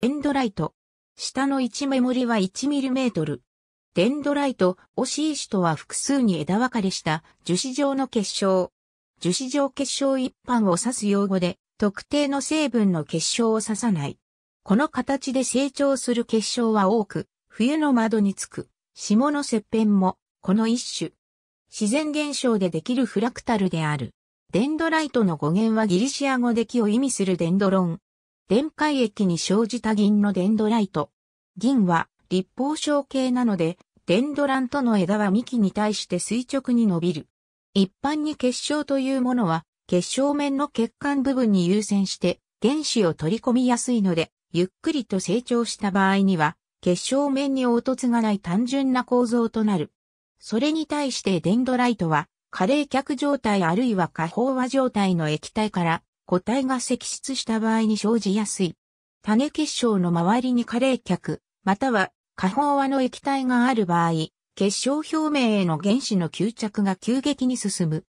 エンドライト。下の1メモリは1トル。デンドライト、惜しい種とは複数に枝分かれした樹脂状の結晶。樹脂状結晶一般を指す用語で、特定の成分の結晶を指さない。この形で成長する結晶は多く、冬の窓につく、霜の切片も、この一種。自然現象でできるフラクタルである。デンドライトの語源はギリシア語で木を意味するデンドロン。電解液に生じた銀のデンドライト。銀は立方小形なので、デンドラントの枝は幹に対して垂直に伸びる。一般に結晶というものは、結晶面の血管部分に優先して原子を取り込みやすいので、ゆっくりと成長した場合には、結晶面に凹凸がない単純な構造となる。それに対してデンドライトは、加冷却状態あるいは過飽和状態の液体から個体が積出した場合に生じやすい。種結晶の周りに加冷却、または過飽和の液体がある場合、結晶表面への原子の吸着が急激に進む。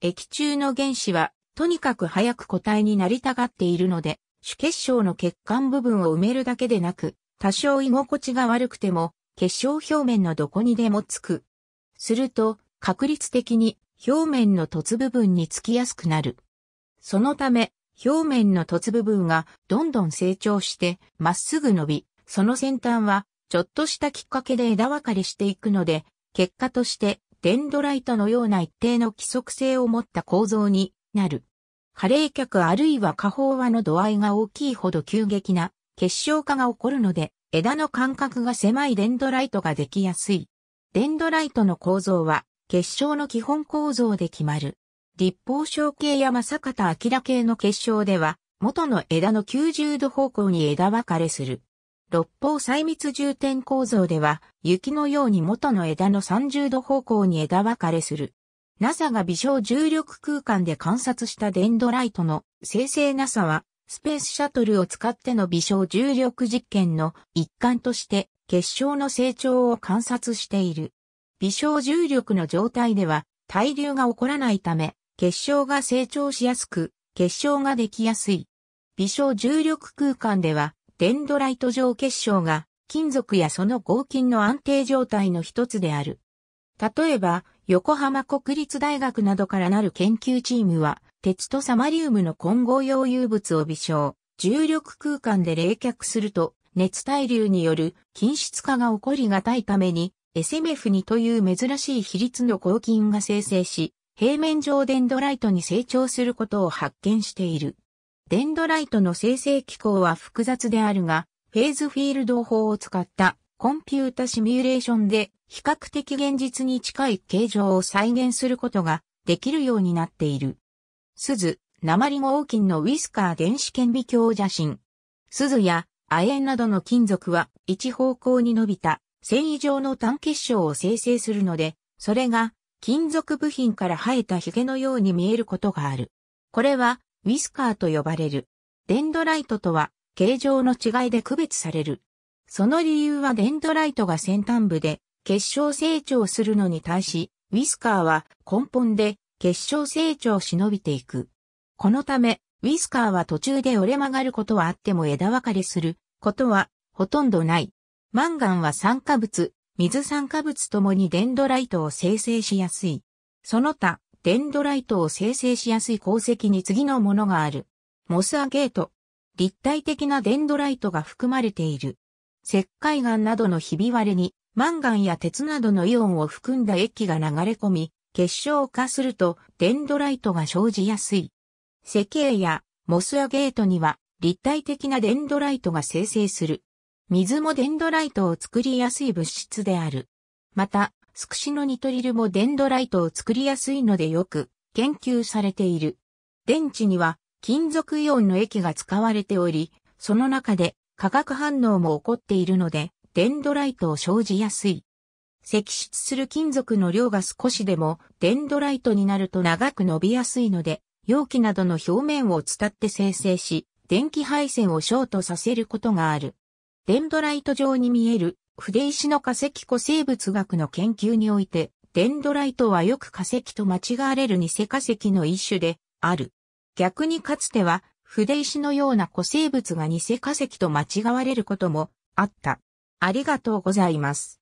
液中の原子は、とにかく早く固体になりたがっているので、主結晶の欠陥部分を埋めるだけでなく、多少居心地が悪くても、結晶表面のどこにでもつく。すると、確率的に表面の凸部分につきやすくなる。そのため、表面の凸部分がどんどん成長してまっすぐ伸び、その先端はちょっとしたきっかけで枝分かれしていくので、結果としてデンドライトのような一定の規則性を持った構造になる。加齢却あるいは下方和の度合いが大きいほど急激な結晶化が起こるので、枝の間隔が狭いデンドライトができやすい。デンドライトの構造は結晶の基本構造で決まる。立方小系や正方明系の結晶では、元の枝の90度方向に枝分かれする。六方細密重点構造では、雪のように元の枝の30度方向に枝分かれする。NASA が微小重力空間で観察したデンドライトの生成 NASA は、スペースシャトルを使っての微小重力実験の一環として、結晶の成長を観察している。微小重力の状態では、対流が起こらないため、結晶が成長しやすく、結晶ができやすい。微小重力空間では、デンドライト状結晶が、金属やその合金の安定状態の一つである。例えば、横浜国立大学などからなる研究チームは、鉄とサマリウムの混合溶融物を微小、重力空間で冷却すると、熱対流による均質化が起こりがたいために、SMF2 という珍しい比率の合金が生成し、平面上デンドライトに成長することを発見している。デンドライトの生成機構は複雑であるが、フェーズフィールド法を使ったコンピュータシミュレーションで比較的現実に近い形状を再現することができるようになっている。鈴、鉛合金のウィスカー電子顕微鏡写真。鈴や亜鉛などの金属は一方向に伸びた繊維状の単結晶を生成するので、それが金属部品から生えたヒゲのように見えることがある。これは、ウィスカーと呼ばれる。デンドライトとは、形状の違いで区別される。その理由はデンドライトが先端部で結晶成長するのに対し、ウィスカーは根本で結晶成長し忍びていく。このため、ウィスカーは途中で折れ曲がることはあっても枝分かれすることはほとんどない。マンガンは酸化物、水酸化物ともにデンドライトを生成しやすい。その他、デンドライトを生成しやすい鉱石に次のものがある。モスアゲート。立体的なデンドライトが含まれている。石灰岩などのひび割れに、マンガンや鉄などのイオンを含んだ液が流れ込み、結晶化するとデンドライトが生じやすい。石英やモスアゲートには立体的なデンドライトが生成する。水もデンドライトを作りやすい物質である。また、スクシのニトリルもデンドライトを作りやすいのでよく研究されている。電池には金属イオンの液が使われており、その中で化学反応も起こっているので、デンドライトを生じやすい。積出する金属の量が少しでもデンドライトになると長く伸びやすいので、容器などの表面を伝って生成し、電気配線をショートさせることがある。デンドライト状に見える筆石の化石古生物学の研究において、デンドライトはよく化石と間違われる偽化石の一種である。逆にかつては、筆石のような古生物が偽化石と間違われることもあった。ありがとうございます。